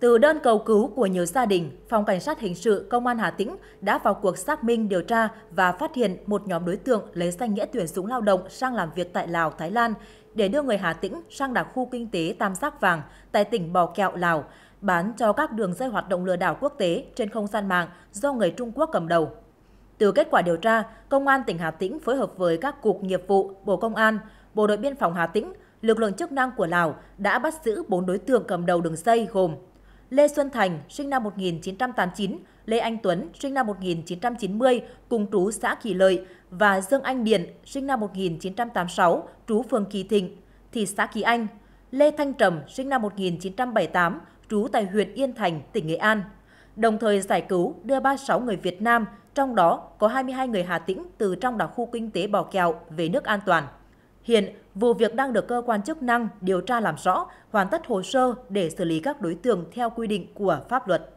Từ đơn cầu cứu của nhiều gia đình, Phòng Cảnh sát Hình sự Công an Hà Tĩnh đã vào cuộc xác minh điều tra và phát hiện một nhóm đối tượng lấy danh nghĩa tuyển dụng lao động sang làm việc tại Lào, Thái Lan để đưa người Hà Tĩnh sang đặc khu kinh tế Tam Giác Vàng tại tỉnh Bò Kẹo, Lào, bán cho các đường dây hoạt động lừa đảo quốc tế trên không gian mạng do người Trung Quốc cầm đầu. Từ kết quả điều tra, Công an tỉnh Hà Tĩnh phối hợp với các cục nghiệp vụ, Bộ Công an, Bộ đội biên phòng Hà Tĩnh, lực lượng chức năng của Lào đã bắt giữ 4 đối tượng cầm đầu đường dây gồm Lê Xuân Thành, sinh năm 1989, Lê Anh Tuấn, sinh năm 1990, cùng trú xã Kỳ Lợi và Dương Anh Điền, sinh năm 1986, trú phường Kỳ Thịnh, thị xã Kỳ Anh. Lê Thanh Trầm, sinh năm 1978, trú tại huyện Yên Thành, tỉnh Nghệ An. Đồng thời giải cứu đưa 36 người Việt Nam, trong đó có 22 người Hà Tĩnh từ trong đảo khu kinh tế Bò Kèo về nước an toàn. Hiện, vụ việc đang được cơ quan chức năng điều tra làm rõ, hoàn tất hồ sơ để xử lý các đối tượng theo quy định của pháp luật.